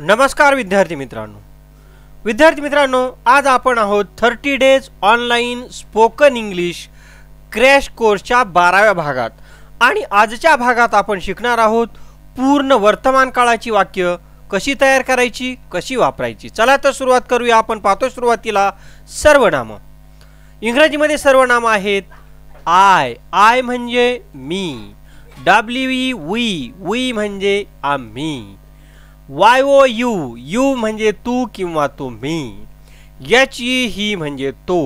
नमस्कार विद्यार्थी मित्रांनो विद्यार्थी मित्रांनो आज आपण आहोत thirty days online spoken English crash कोर्सच्या बाराव्या भागात आणि आजच्या भागात आपण शिकणार आहोत पूर्ण वर्तमान काळाची वाक्य कशी तयार करायची कशी वापरायची चला तर सुरुवात करूया आपण पाहतो सुरुवातीला सर्वनामं इंग्रजीमध्ये सर्वनामं आहेत आय आय म्हणजे मी डब्ल्यू ई वी वी म्हणजे आम्ही वाय ओ यू यू म्हणजे तू किंवा तुम्ही यच ई ही म्हणजे तो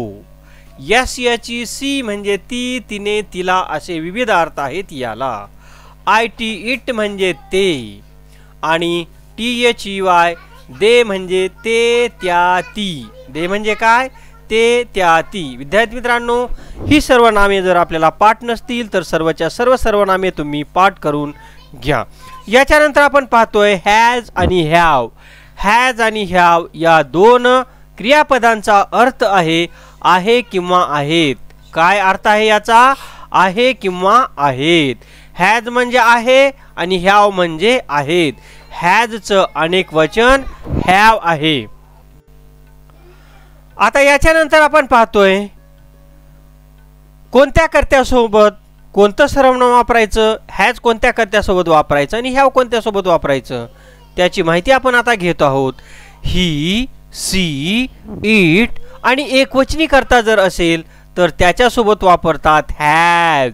यस यच ई सी म्हणजे ती तिने तिला असे विविध अर्थ आहेत याला आय टी इट म्हणजे ते आणि T H E Y they म्हणजे ते त्या ती दे म्हणजे काय ते त्या ती विद्यार्थी मित्रांनो ही सर्व नामे जर आपल्याला पाठ नसतील तर सर्वच्या सर्व सर्वनामे तुम्ही पाठ करून घ्या याच्यानंतर आपण पाहतोय हॅज आणि हॅव हॅज आणि हॅव या दोन क्रियापदांचा अर्थ आहे आहे किंवा आहेत काय अर्थ आहे याचा आहे किंवा आहेत हॅज म्हणजे आहे आणि हॅव म्हणजे आहेत हॅजचं अनेक वचन हॅव आहे आता याच्यानंतर आपण पाहतोय कोणत्या कर्त्यासोबत कोणतं सर्वनाम वापरायचं हॅज कोणत्या कर्त्यासोबत वापरायचं आणि ह्या कोणत्यासोबत वापरायचं त्याची माहिती आपण आता घेत आहोत ही सी इट आणि एकवचनी करता जर असेल तर त्याच्यासोबत वापरतात हॅज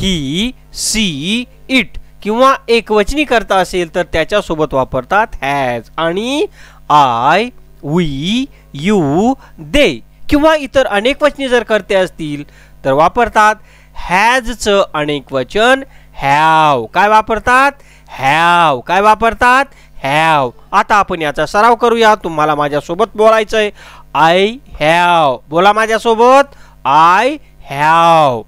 ही सी इट किंवा एकवचनी करता असेल तर त्याच्यासोबत वापरतात हॅज आणि आय वी यू दे किंवा इतर अनेक वचनी जर करते असतील तर वापरतात हॅजचं अनेक वचन हॅव काय वापरतात हॅव काय वापरतात हॅव आता आपण याचा सराव करूया तुम्हाला माझ्यासोबत बोलायचं आहे आय हॅव बोला माझ्यासोबत आय हॅव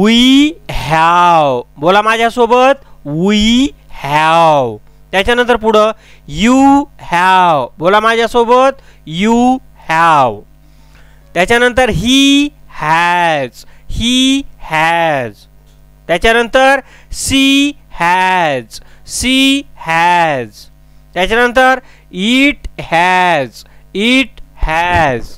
वी हॅव बोला माझ्यासोबत वी हॅव त्याच्यानंतर पुढं यू हॅव बोला माझ्यासोबत यू हॅव त्याच्यानंतर ही हॅज ही हॅज त्याच्यानंतर सी हॅज सी हॅज त्याच्यानंतर इट हॅज इट हॅज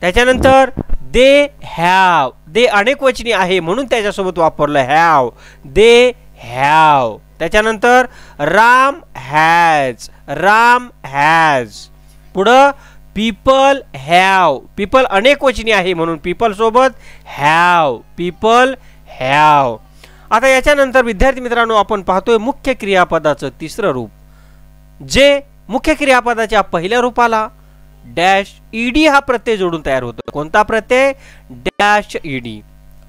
त्याच्यानंतर दे हॅव दे अनेक वचनी आहे म्हणून त्याच्यासोबत वापरलं हॅव दे हॅव त्याच्यानंतर राम हॅज राम हॅज पुढं पीपल हॅव पीपल अनेक वचनी आहे म्हणून पीपल सोबत हॅव पीपल हॅव आता याच्यानंतर विद्यार्थी मित्रांनो आपण पाहतोय मुख्य क्रियापदाचं तिसरं रूप जे मुख्य क्रियापदाच्या पहिल्या रूपाला डॅश ईडी हा प्रत्यय जोडून तयार होतो कोणता प्रत्यय डॅश ईडी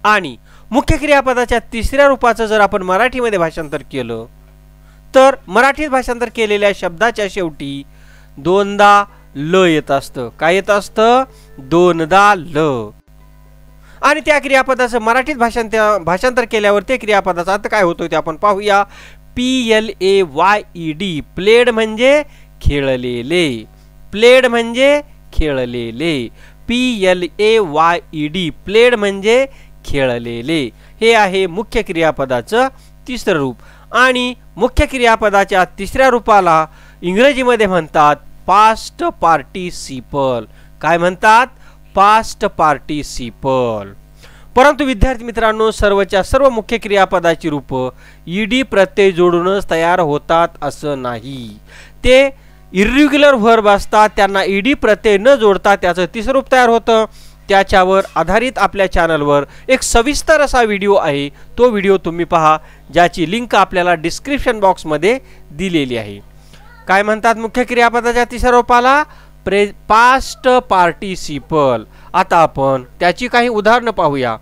आणि मुख्य क्रियापदाच्या तिसऱ्या रूपाचं जर आपण मराठीमध्ये भाषांतर केलं तर मराठीत भाषांतर केलेल्या शब्दाच्या शेवटी दोनदा ल येत असतं काय येत असतं दोनदा ल आणि त्या क्रियापदाचं मराठीत भाषांत भाषांतर केल्यावर ते क्रियापदाचा अर्थ काय होतो ते आपण पाहूया P L A Y E D played म्हणजे खेळलेले प्लेड म्हणजे खेळलेले P L A Y E D played म्हणजे खेळलेले हे आहे मुख्य क्रियापदाचं तिसरं रूप आणि मुख्य क्रियापदाच्या तिसऱ्या रूपाला इंग्रजीमध्ये म्हणतात पास्ट पार्टिसिपल काय म्हणतात पास्ट पार्टिसिपल परंतु विद्यार्थी मित्रांनो सर्वच्या सर्व मुख्य क्रियापदाची रूप ईडी प्रत्यय जोडूनच तयार होतात असं नाही ते इर्रेग्युलर व्हर्ब असतात त्यांना ईडी प्रत्यय न जोडता त्याचं तिसरं रूप तयार होतं त्याच्यावर आधारित आपल्या चॅनलवर एक सविस्तर असा व्हिडिओ आहे तो व्हिडिओ तुम्ही पहा ज्याची लिंक आपल्याला डिस्क्रिप्शन बॉक्समध्ये दिलेली आहे काय म्हणतात मुख्य क्रियापदाच्या रूपाला प्रे पास्ट पार्टिसिपल आता आपण त्याची काही उदाहरणं पाहूया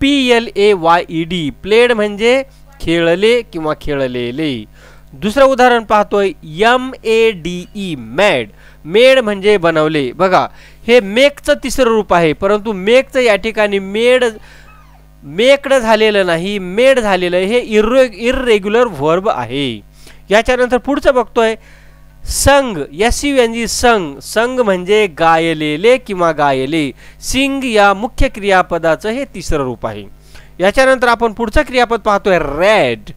P L A Y E D played म्हणजे खेळले किंवा खेळलेले दुसरं उदाहरण पाहतोय M A D E made made म्हणजे बनवले बघा हे मेकचं तिसरं रूप आहे परंतु मेकचं या ठिकाणी मेड मेकड झालेलं नाही मेड झालेलं हे इर्रे इर्रेग्युलर व्हर्ब आहे याच्यानंतर पुढचं बघतोय संग एस यू एन जी संग संग म्हणजे गायलेले किंवा गायले सिंग या मुख्य क्रियापदाचं हे तिसरं रूप आहे याच्यानंतर आपण पुढचं क्रियापद पाहतोय रेड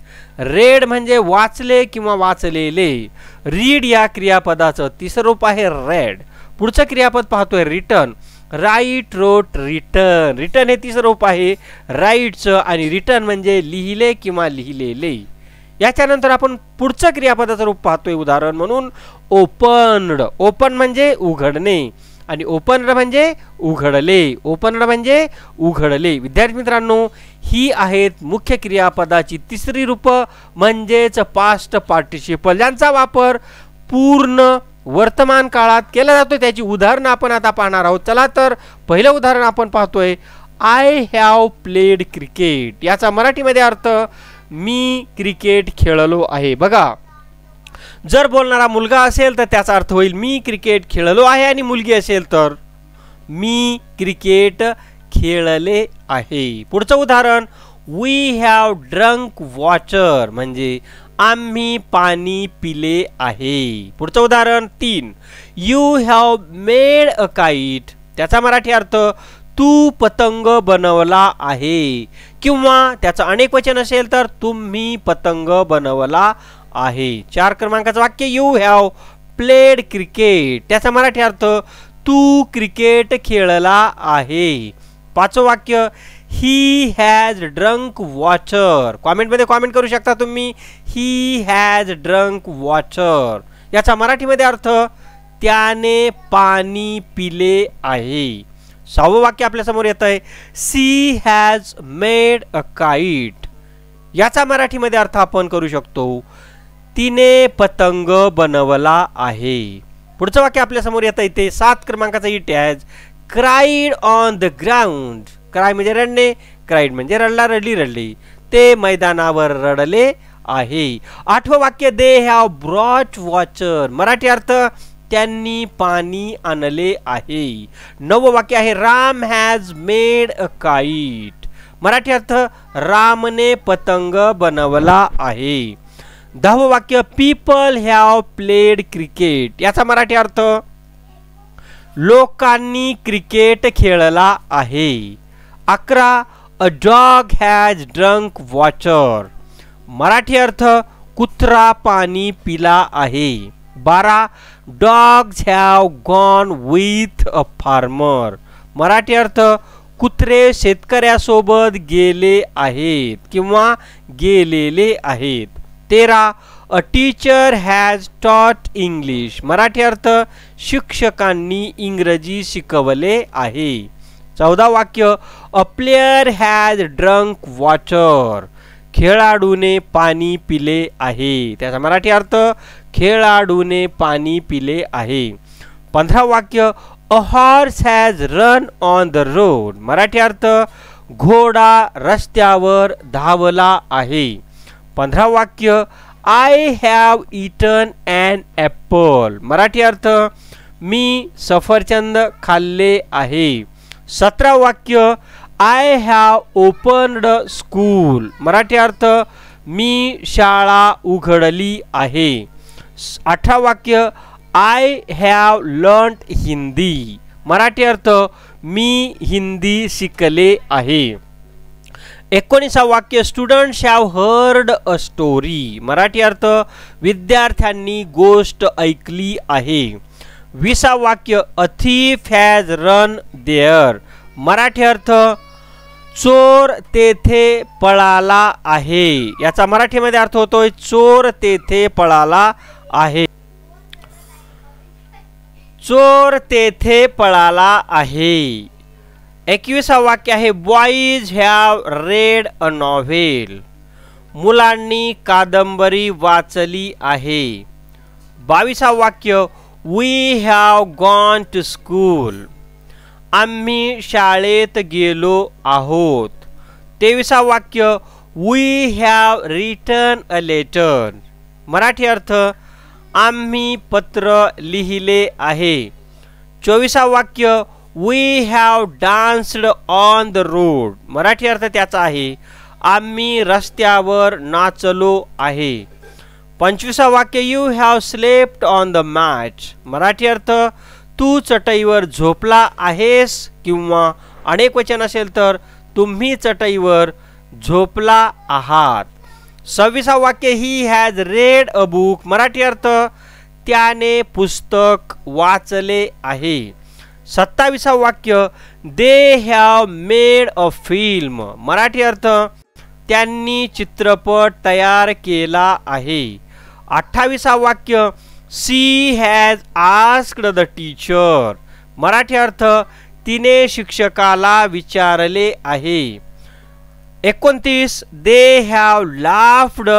रेड म्हणजे वाचले किंवा वाचलेले रीड या क्रियापदाचं तिसरं रूप आहे रेड पुढचं क्रियापद पाहतोय written write wrote written written हे तिसरं रूप आहे राईटचं आणि रिटर्न म्हणजे लिहिले किंवा लिहिलेले याच्यानंतर आपण पुढचं क्रियापदाचं रूप पाहतोय उदाहरण म्हणून ओपनड ओपन म्हणजे उघडणे आणि ओपनड म्हणजे उघडले ओपनड म्हणजे उघडले विद्यार्थी मित्रांनो ही आहेत मुख्य क्रियापदाची तिसरी रूप म्हणजेच पास्ट पार्टिसिपल यांचा वापर पूर्ण वर्तमान काळात केला जातो त्याची उदाहरणं आपण आता पाहणार आहोत चला तर पहिलं उदाहरण आपण पाहतोय आय हॅव प्लेड क्रिकेट याचा मराठीमध्ये अर्थ मी क्रिकेट खेळलो आहे बघा जर बोलणारा मुलगा असेल तर त्याचा अर्थ होईल मी क्रिकेट खेळलो आहे आणि मुलगी असेल तर मी क्रिकेट खेळले आहे पुढचं उदाहरण वी हॅव ड्रंक वॉचर म्हणजे आम्ही पाणी पिले आहे पुढचं उदाहरण तीन you have made a kite त्याचा मराठी अर्थ तू पतंग बनवला आहे किंवा त्याचं अनेक वचन असेल तर तुम्ही पतंग बनवला आहे चार क्रमांकाचं वाक्य यू हॅव प्लेड क्रिकेट त्याचा मराठी अर्थ तू क्रिकेट खेळला आहे पाचवं वाक्य ही हॅज ड्रंक वॉचर कॉमेंटमध्ये कॉमेंट करू शकता तुम्ही ही हॅज ड्रंक वॉचर याचा मराठीमध्ये अर्थ त्याने पाणी पिले आहे सहावं वाक्य आपल्यासमोर येत आहे she has made a kite याचा मराठीमध्ये अर्थ आपण करू शकतो तिने पतंग बनवला आहे पुढचं वाक्य आपल्यासमोर येतं ते सात क्रमांकाचा it has cried on the ground cry म्हणजे रडणे क्राईड म्हणजे रडला रडली रडली ते मैदानावर रडले आहे आठवं वाक्य they have brought water Marathi अर्थ त्यांनी पाणी आणले आहे नवं वाक्य आहे Ram has made a kite Marathi अर्थ रामने पतंग बनवला आहे दहावं वाक्य पीपल हॅव प्लेड क्रिकेट याचा मराठी अर्थ लोकांनी क्रिकेट खेळला आहे अकरा a dog has drunk water Marathi अर्थ कुत्रा पाणी पिला आहे बारा dogs have gone with a farmer Marathi अर्थ कुत्रे शेतकऱ्यासोबत गेले आहेत किंवा गेलेले आहेत तेरा a teacher has taught English Marathi अर्थ शिक्षकांनी इंग्रजी शिकवले आहे चौदा वाक्य a player has drunk water खेळाडूने पाणी पिले आहे त्याचा मराठी अर्थ खेळाडूने पाणी पिले आहे पंधरा वाक्य a horse has run on the road Marathi अर्थ घोडा रस्त्यावर धावला आहे पंधरा वाक्य I have eaten and apple Marathi अर्थ मी सफरचंद खाल्ले आहे सतरा वाक्य I have opened school Marathi अर्थ मी शाळा उघडली आहे आठा वाक्य I have learn Hindi Marathi अर्थ मी हिंदी शिकले आहे एकोणीसा वाक्य students have heard a story Marathi अर्थ विद्यार्थ्यांनी गोष्ट ऐकली आहे विसा वाक्य अथी फॅज रन देअर मराठी अर्थ चोर तेथे पळाला आहे याचा मराठीमध्ये अर्थ होतोय चोर तेथे पळाला आहे चोर तेथे पळाला आहे एकविसा वाक्य आहे boys have read a novel मुलांनी कादंबरी वाचली आहे बावीसा वाक्य we have gone to school आम्ही शाळेत गेलो आहोत तेविसा वाक्य we have written a letter Marathi अर्थ आम्ही पत्र लिहिले आहे चोवीसा वाक्य we have danced on the road Marathi अर्थ त्याचा आहे आम्ही रस्त्यावर नाचलो आहे पंचवीसा वाक्य you have slept on the mat Marathi अर्थ तू चटईवर झोपला आहेस किंवा अनेक वचन असेल तर तुम्ही चटईवर झोपला आहात सव्वीसा वाक्य he has read a book Marathi अर्थ त्याने पुस्तक वाचले आहे सत्तावीसा वाक्य they have made a film Marathi अर्थ त्यांनी चित्रपट तयार केला आहे अठ्ठावीसा वाक्य she has asked the teacher Marathi अर्थ तिने शिक्षकाला विचारले आहे एकोणतीस they have laughed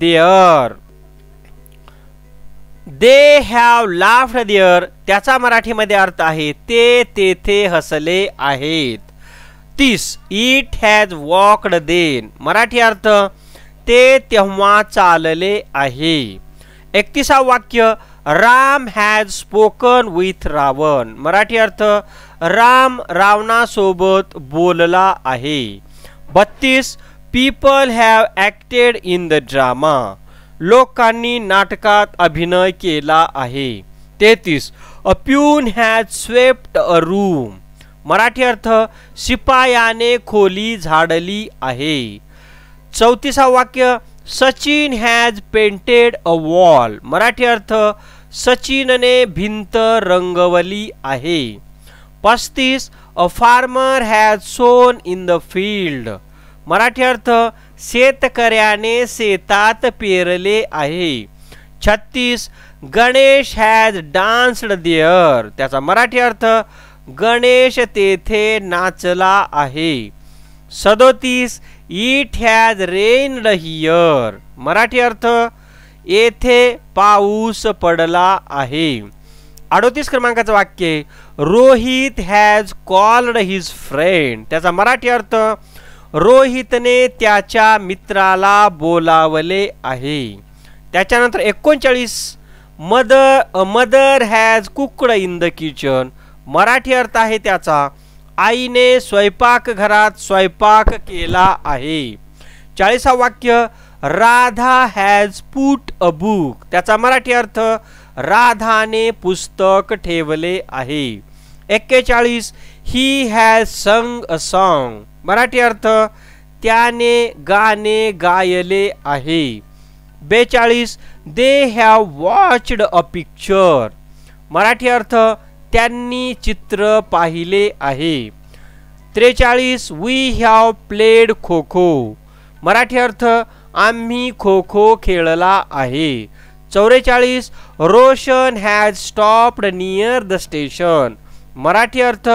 there they have laughed there त्याचा मराठीमध्ये अर्थ आहे ते तेथे हसले आहेत तीस it has walked then Marathi अर्थ ते तेव्हा चालले आहे एकतीसा वाक्य Ram has spoken with Ravan Marathi अर्थ राम रावणासोबत बोलला आहे बत्तीस people have acted in the drama लोकांनी नाटकात अभिनय केला आहे तेहतीस a peon has swept a room Marathi अर्थ शिपायाने खोली झाडली आहे चौतीसा वाक्य Sachin has painted a wall Marathi अर्थ सचिनने भिंत रंगवली आहे पस्तीस a farmer has sown in the field Marathi अर्थ शेतकऱ्याने शेतात पेरले आहे छत्तीस गणेश हॅज डान्स्ड देअर त्याचा मराठी अर्थ गणेश तेथे नाचला आहे सदोतीस it has rain here Marathi अर्थ येथे पाऊस पडला आहे अडोतीस क्रमांकाचं वाक्य Rohit has called his friend त्याचा मराठी अर्थ रोहितने त्याच्या मित्राला बोलावले आहे त्याच्यानंतर एकोणचाळीस मद mother has cooked in the kitchen Marathi अर्थ आहे त्याचा आईने स्वयंपाक घरात स्वयंपाक केला आहे चाळीसा वाक्य Radha has put a book त्याचा मराठी अर्थ राधाने पुस्तक ठेवले आहे एक्केचाळीस ही हॅज संग अ सॉन्ग मराठी अर्थ त्याने गाणे गायले आहे बेचाळीस they have watched a picture Marathi अर्थ त्यांनी चित्र पाहिले आहे त्रेचाळीस we have played kho kho Marathi अर्थ आम्ही खो खो खेळला आहे चौवेचाळीस Roshan has stopped near the station Marathi अर्थ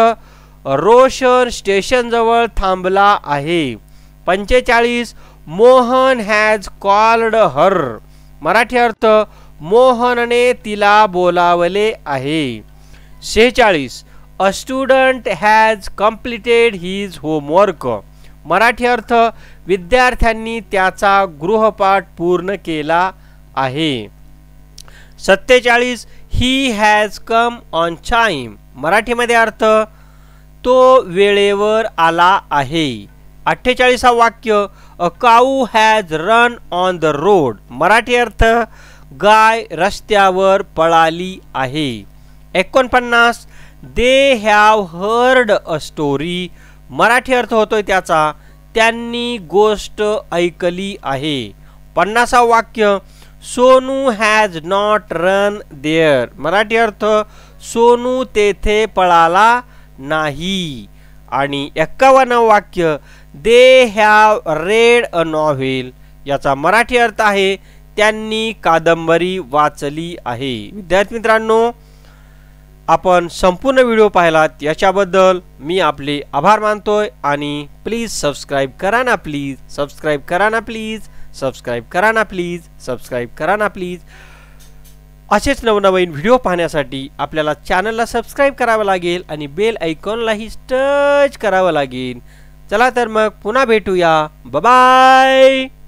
रोशन स्टेशनजवळ थांबला आहे पंचेचाळीस Mohan has called her Marathi अर्थ मोहनने तिला बोलावले आहे शेहेचाळीस a student has completed his homework Marathi अर्थ विद्यार्थ्यांनी त्याचा गृहपाठ पूर्ण केला आहे सत्तेचाळीस he has come on time मराठीमध्ये अर्थ तो वेळेवर आला आहे अठ्ठेचाळीसा वाक्य a cow has run on the road Marathi अर्थ गाय रस्त्यावर पळाली आहे एकोणपन्नास they have heard a story Marathi अर्थ होतोय त्याचा त्यांनी गोष्ट ऐकली आहे पन्नासा वाक्य Sonu has not run there Marathi अर्थ सोनू तेथे पळाला नाही आणि एक्कावन्न वाक्य they have read a novel याचा मराठी अर्थ आहे त्यांनी कादंबरी वाचली आहे विद्यार्थी मित्रांनो आपण संपूर्ण व्हिडिओ पाहिलात याच्याबद्दल मी आपले आभार मानतोय आणि प्लीज सबस्क्राईब करा ना प्लीज सबस्क्राईब करा ना प्लीज सबस्क्राईब करा ना प्लीज सबस्क्राईब करा ना प्लीज असेच नवनवीन व्हिडिओ पाहण्यासाठी आपल्याला चॅनलला सबस्क्राईब करावं लागेल आणि बेल ऐकॉनलाही टच करावं लागेल चला तर मग पुन्हा भेटूया बाय